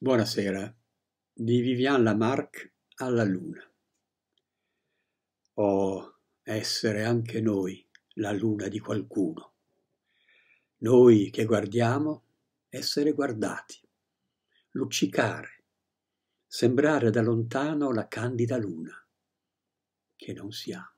Buonasera, di Vivian Lamarck alla Luna. Oh, essere anche noi la luna di qualcuno. Noi che guardiamo, essere guardati, luccicare, sembrare da lontano la candida luna, che non siamo.